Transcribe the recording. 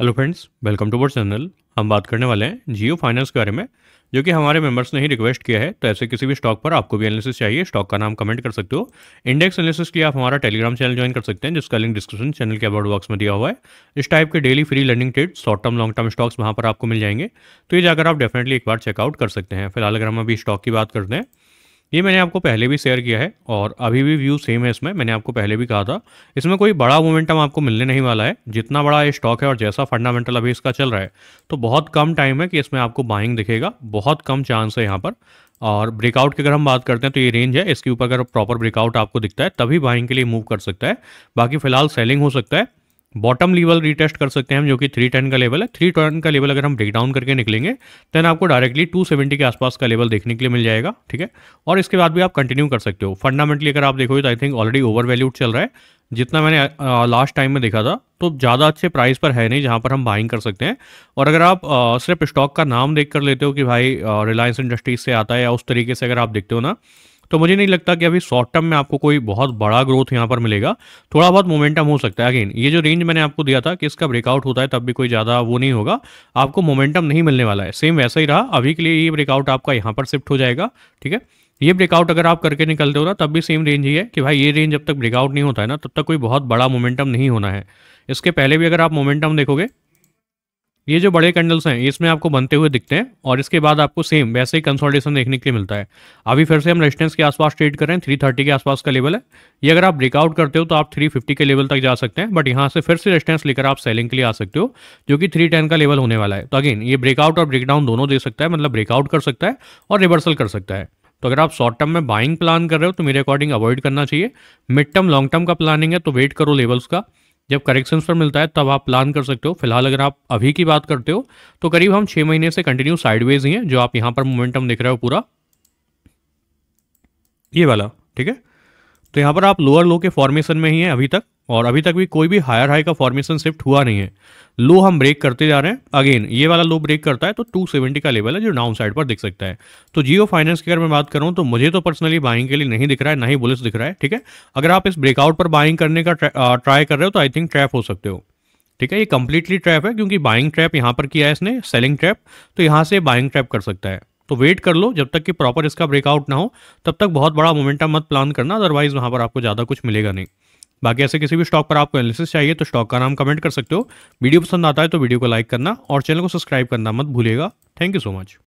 hello friends welcome to our channel हम बात करने वाले हैं जियो फाइनेंस के बारे में जो कि हमारे मेंबर्स ने ही रिक्वेस्ट किया है तो ऐसे किसी भी स्टॉक पर आपको भी एनालिसिस चाहिए स्टॉक का नाम कमेंट कर सकते हो इंडेक्स एनालिसिस के लिए आप हमारा टेलीग्राम चैनल ज्वाइन कर सकते हैं जिसका लिंक डिस्क्रिप्शन चैनल के अबाउट बॉक्स में दिया हुआ है इस टाइप के daily free learning trade short term long term stocks वहाँ पर आपको मिल जाएंगे तो ये जाकर आप डेफिनेटली एक बार चेकआउट कर सकते हैं फिलहाल अगर हम अभी स्टॉक की बात करते हैं ये मैंने आपको पहले भी शेयर किया है और अभी भी व्यू सेम है इसमें मैंने आपको पहले भी कहा था इसमें कोई बड़ा मोमेंटम आपको मिलने नहीं वाला है जितना बड़ा ये स्टॉक है और जैसा फंडामेंटल अभी इसका चल रहा है तो बहुत कम टाइम है कि इसमें आपको बाइंग दिखेगा बहुत कम चांस है यहाँ पर और ब्रेकआउट की अगर हम बात करते हैं तो ये रेंज है इसके ऊपर अगर प्रॉपर ब्रेकआउट आपको दिखता है तभी बाइंग के लिए मूव कर सकता है बाकी फिलहाल सेलिंग हो सकता है बॉटम लेवल रीटेस्ट कर सकते हैं हम जो कि थ्री टेन का लेवल है थ्री टेन का लेवल अगर हम ब्रेक डाउन करके निकलेंगे देन आपको डायरेक्टली टू सेवेंटी के आसपास का लेवल देखने के लिए मिल जाएगा ठीक है और इसके बाद भी आप कंटिन्यू कर सकते हो फंडामेंटली अगर आप देखोगे तो I think already overvalued चल रहा है जितना मैंने लास्ट टाइम में देखा था तो ज़्यादा अच्छे प्राइस पर है नहीं जहाँ पर हम बाइंग कर सकते हैं और अगर आप सिर्फ स्टॉक का नाम देख कर लेते हो कि भाई रिलायंस इंडस्ट्रीज से आता है या उस तरीके से अगर आप देखते हो ना तो मुझे नहीं लगता कि अभी शॉर्ट टर्म में आपको कोई बहुत बड़ा ग्रोथ यहाँ पर मिलेगा थोड़ा बहुत मोमेंटम हो सकता है अगेन ये जो रेंज मैंने आपको दिया था कि इसका ब्रेकआउट होता है तब भी कोई ज़्यादा वो नहीं होगा आपको मोमेंटम नहीं मिलने वाला है सेम वैसा ही रहा अभी के लिए ये ब्रेकआउट आपका यहाँ पर शिफ्ट हो जाएगा ठीक है ये ब्रेकआउट अगर आप करके निकलते हो ना तब भी सेम रेंज ही है कि भाई ये रेंज जब तक ब्रेकआउट नहीं होता है ना तब तक कोई बहुत बड़ा मोमेंटम नहीं होना है इसके पहले भी अगर आप मोमेंटम देखोगे ये जो बड़े कैंडल्स हैं इसमें आपको बनते हुए दिखते हैं और इसके बाद आपको सेम वैसे ही कंसोलिडेशन देखने के लिए मिलता है अभी फिर से हम रेजिस्टेंस के आसपास ट्रेड करें थर्टी के आसपास का लेवल है ये अगर आप ब्रेकआउट करते हो तो आप थ्री फिफ्टी के लेवल तक जा सकते हैं बट यहाँ से फिर से रेजिस्टेंस लेकर आप सेलिंग के लिए आ सकते हो जो कि थ्री का लेवल होने वाला है तो अगेन ये ब्रेकआउट और ब्रेकडाउन दोनों दे सकता है मतलब ब्रेकआउट कर सकता है और रिवर्सल कर सकता है तो अगर आप शॉर्ट टर्म में बाइंग प्लान कर रहे हो तो मेरे अकॉर्डिंग अवॉइड करना चाहिए मिड टर्म लॉन्ग टर्म का प्लानिंग है तो वेट करो लेवल्स का जब करेक्शन पर मिलता है तब आप प्लान कर सकते हो फिलहाल अगर आप अभी की बात करते हो तो करीब हम छह महीने से कंटिन्यू साइडवेज ही हैं जो आप यहां पर मोमेंटम देख रहे हो पूरा ये वाला ठीक है तो यहाँ पर आप लोअर लो के फॉर्मेशन में ही हैं अभी तक और अभी तक भी कोई भी हायर हाई का फॉर्मेशन शिफ्ट हुआ नहीं है लो हम ब्रेक करते जा रहे हैं अगेन ये वाला लो ब्रेक करता है तो 270 का लेवल है जो डाउन साइड पर दिख सकता है तो जियो फाइनेंस की अगर मैं बात करूँ तो मुझे तो पर्सनली बाइंग के लिए नहीं दिख रहा है ना ही बुलिस दिख रहा है ठीक है अगर आप इस ब्रेकआउट पर बाइंग करने का ट्राई कर रहे हो तो आई थिंक ट्रैप हो सकते हो ठीक है ये कंप्लीटली ट्रैप है क्योंकि बाइंग ट्रैप यहाँ पर किया है इसने सेलिंग ट्रैप तो यहाँ से बाइंग ट्रैप कर सकता है तो वेट कर लो जब तक कि प्रॉपर इसका ब्रेकआउट ना हो तब तक बहुत बड़ा मोमेंटम मत प्लान करना अदरवाइज वहाँ पर आपको ज़्यादा कुछ मिलेगा नहीं बाकी ऐसे किसी भी स्टॉक पर आपको एनालिसिस चाहिए तो स्टॉक का नाम कमेंट कर सकते हो वीडियो पसंद आता है तो वीडियो को लाइक करना और चैनल को सब्सक्राइब करना मत भूलिएगा थैंक यू सो मच